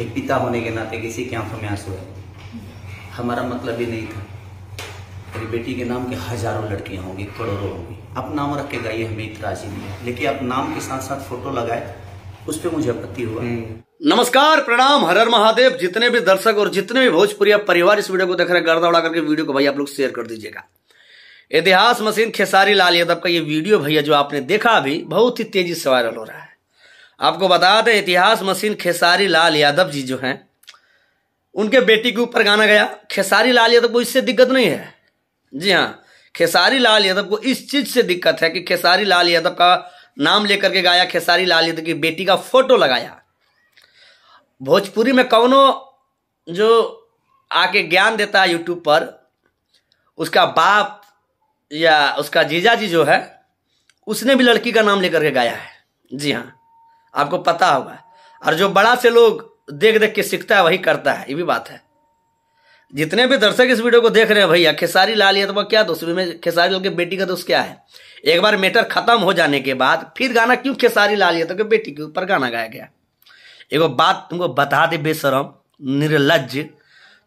एक पिता होने के नाते किसी की आंखों में आंसू है हमारा मतलब ये नहीं था मेरी बेटी के नाम के हजारों लड़कियां होंगी करोड़ों होंगी आप नाम के गाइए हमें इतना नहीं है लेकिन आप नाम के साथ साथ फोटो लगाए उस पर मुझे आपत्ति हुआ हम्म। नमस्कार प्रणाम हर हर महादेव जितने भी दर्शक और जितने भी भोजपुरी परिवार इस वीडियो को देख रहे गर्दा उड़ा करके वीडियो को भाई आप लोग शेयर कर दीजिएगा इतिहास मशीन खेसारी लाल यादव का ये वीडियो भैया जो आपने देखा अभी बहुत ही तेजी से वायरल हो रहा है आपको बता दें इतिहास मशीन खेसारी लाल यादव जी जो हैं उनके बेटी के ऊपर गाना गया खेसारी लाल यादव को इससे दिक्कत नहीं है जी हाँ खेसारी लाल यादव को इस चीज से दिक्कत है कि खेसारी लाल यादव का नाम लेकर के गाया खेसारी लाल यादव की बेटी का फोटो लगाया भोजपुरी में कौनों जो आके ज्ञान देता है यूट्यूब पर उसका बाप या उसका जीजा जी जो है उसने भी लड़की का नाम लेकर के गाया है जी हाँ आपको पता होगा और जो बड़ा से लोग देख देख के सीखता है वही करता है ये भी बात है जितने भी दर्शक इस वीडियो को देख रहे हैं भैया खेसारी लाल यादव तो क्या दोस्त में खेसारी लाल के बेटी का दोस्त क्या है एक बार मैटर खत्म हो जाने के बाद फिर गाना क्यों खेसारी लाल यादव तो के बेटी के ऊपर गाना गाया गया एगो बात तुमको बता दे बेसरम निर्लज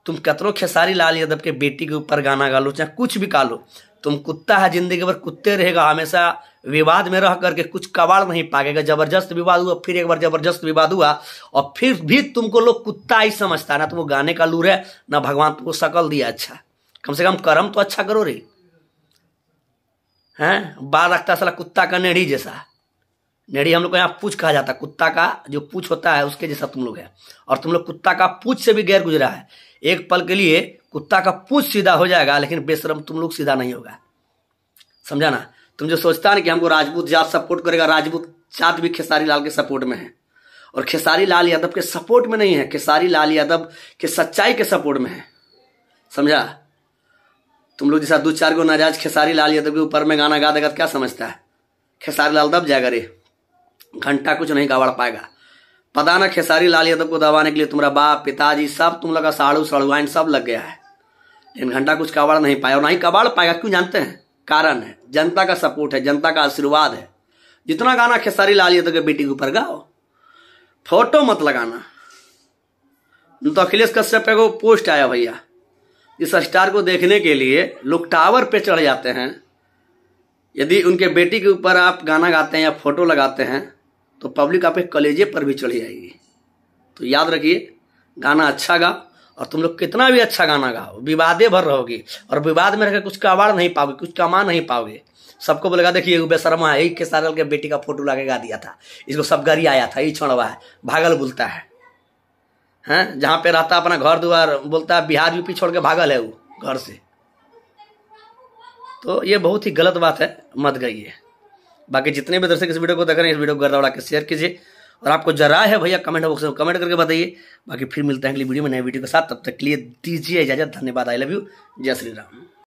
तुम कतरो खेसारी लाल यादव के बेटी के ऊपर गाना गा लो चाहे कुछ भी गा लो तुम कुत्ता है जिंदगी भर कुत्ते रहेगा हमेशा विवाद में रह करके कुछ कबाड़ नहीं पागेगा जबरदस्त विवाद हुआ फिर एक बार जबरदस्त विवाद हुआ और फिर भी तुमको लोग कुत्ता ही समझता ना वो गाने का लूर है ना भगवान तुमको शकल दिया अच्छा कम से कम कर्म तो अच्छा करो रे हैं बाल रखता साला कुत्ता का नेढ़ी जैसा नेढ़ी हम लोग को यहाँ पूछ कहा जाता है कुत्ता का जो पूछ होता है उसके जैसा तुम लोग है और तुम लोग कुत्ता का पूछ से भी गैर गुजरा है एक पल के लिए कुत्ता का पूछ सीधा हो जाएगा लेकिन बेशरम तुम लोग सीधा नहीं होगा समझा ना तुम जो सोचता है ना कि हमको राजपूत जात सपोर्ट करेगा राजपूत जात भी खेसारी लाल के सपोर्ट में है और खेसारी लाल यादव के सपोर्ट में नहीं है खेसारी लाल यादव के सच्चाई के सपोर्ट में है समझा तुम लोग जैसा दो चार गो नाजाज खेसारी लाल यादव के ऊपर में गाना गा देगा क्या समझता है खेसारी लाल दब जाएगा रे घंटा कुछ नहीं गवाड़ पाएगा पता ना खेसारी लाल यादव को दबाने के लिए तुम्हारा बाप पिताजी सब तुम लोग का साड़ू सड़ुआइन सब लग गया है लेकिन घंटा कुछ कबाड़ नहीं पाया और ना ही कबाड़ पाएगा क्यों जानते हैं कारण है जनता का सपोर्ट है जनता का आशीर्वाद है जितना गाना खेसारी लाल यादव के बेटी के ऊपर गाओ फोटो मत लगाना तो अखिलेश कश्यप का पोस्ट आया भैया इस स्टार को देखने के लिए लोग टावर पे चढ़ जाते हैं यदि उनके बेटी के ऊपर आप गाना गाते हैं या फोटो लगाते हैं तो पब्लिक आपके कलेजे पर भी चढ़ जाएगी तो याद रखिए गाना अच्छा गा और तुम लोग कितना भी अच्छा गाना गाओ विवादे भर रहोगे और विवाद में रहकर कुछ कबाड़ नहीं पाओगे कुछ कमा नहीं पाओगे सबको बोलेगा देखिए वो बेशर्मा है इक्कीस साल के बेटी का फोटो लाके गा दिया था इसको सब गरी आया था ये छोड़वा है भागल बोलता है हैं जहाँ पे रहता अपना घर द्वार बोलता है बिहार यूपी छोड़ के भागल है वो घर से तो ये बहुत ही गलत बात है मत गई है बाकी जितने भी दर्शक इस वीडियो को देख रहे हैं इस वीडियो को गर्दा के शेयर कीजिए और आपको जरा है भैया कमेंट बॉक्स में कमेंट करके बताइए बाकी फिर मिलते हैं अगली वीडियो में नए वीडियो के साथ तब तक के लिए दीजिए इजाजत धन्यवाद आई लव यू जय श्री राम